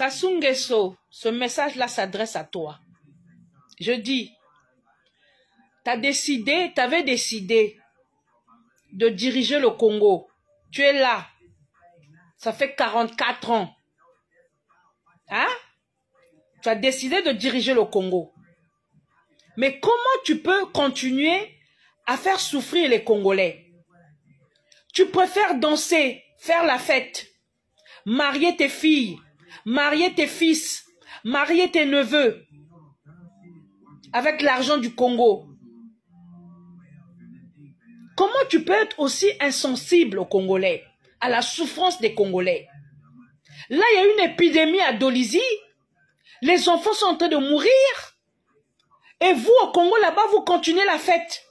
Sasungeso, ce message-là s'adresse à toi. Je dis, tu as décidé, tu avais décidé de diriger le Congo. Tu es là. Ça fait 44 ans. Hein? Tu as décidé de diriger le Congo. Mais comment tu peux continuer à faire souffrir les Congolais? Tu préfères danser, faire la fête, marier tes filles, marier tes fils, marier tes neveux avec l'argent du Congo. Comment tu peux être aussi insensible aux Congolais, à la souffrance des Congolais Là, il y a une épidémie à Dolisie. Les enfants sont en train de mourir. Et vous, au Congo, là-bas, vous continuez la fête.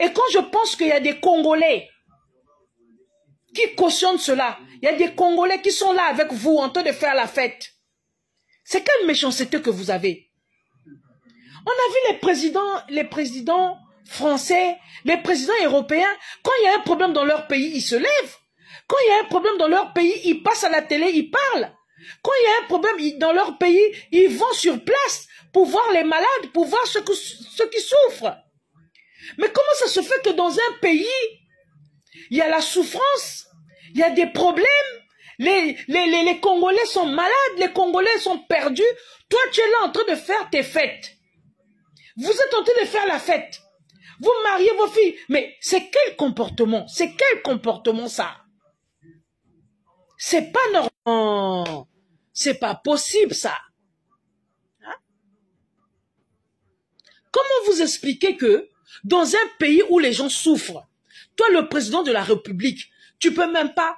Et quand je pense qu'il y a des Congolais qui cautionne cela. Il y a des Congolais qui sont là avec vous en train de faire la fête. C'est quelle méchanceté que vous avez. On a vu les présidents, les présidents français, les présidents européens, quand il y a un problème dans leur pays, ils se lèvent. Quand il y a un problème dans leur pays, ils passent à la télé, ils parlent. Quand il y a un problème dans leur pays, ils vont sur place pour voir les malades, pour voir ceux qui souffrent. Mais comment ça se fait que dans un pays, il y a la souffrance, il y a des problèmes. Les, Congolais sont malades, les Congolais sont perdus. Toi, tu es là en train de faire tes fêtes. Vous êtes en train de faire la fête. Vous mariez vos filles. Mais c'est quel comportement C'est quel comportement ça C'est pas normal. C'est pas possible ça. Hein? Comment vous expliquer que dans un pays où les gens souffrent, toi, le président de la République, tu peux même pas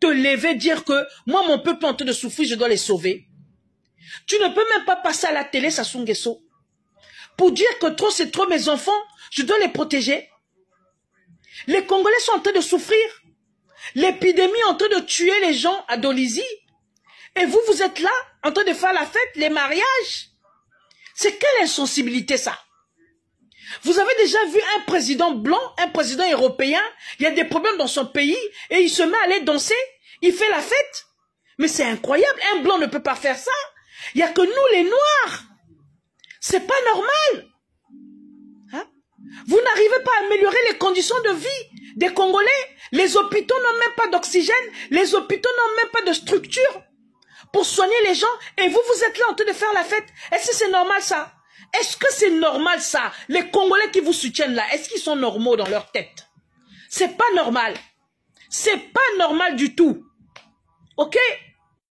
te lever, dire que moi, mon peuple en train de souffrir, je dois les sauver. Tu ne peux même pas passer à la télé, Sassou pour dire que trop, c'est trop mes enfants, je dois les protéger. Les Congolais sont en train de souffrir. L'épidémie est en train de tuer les gens à Dolisie. Et vous, vous êtes là, en train de faire la fête, les mariages. C'est quelle insensibilité, ça vous avez déjà vu un président blanc, un président européen, il y a des problèmes dans son pays et il se met à aller danser, il fait la fête. Mais c'est incroyable, un blanc ne peut pas faire ça. Il n'y a que nous les noirs. C'est pas normal. Hein? Vous n'arrivez pas à améliorer les conditions de vie des Congolais. Les hôpitaux n'ont même pas d'oxygène, les hôpitaux n'ont même pas de structure pour soigner les gens et vous, vous êtes là en train de faire la fête. Est-ce que c'est normal ça est-ce que c'est normal ça Les Congolais qui vous soutiennent là, est-ce qu'ils sont normaux dans leur tête C'est pas normal. C'est pas normal du tout. Ok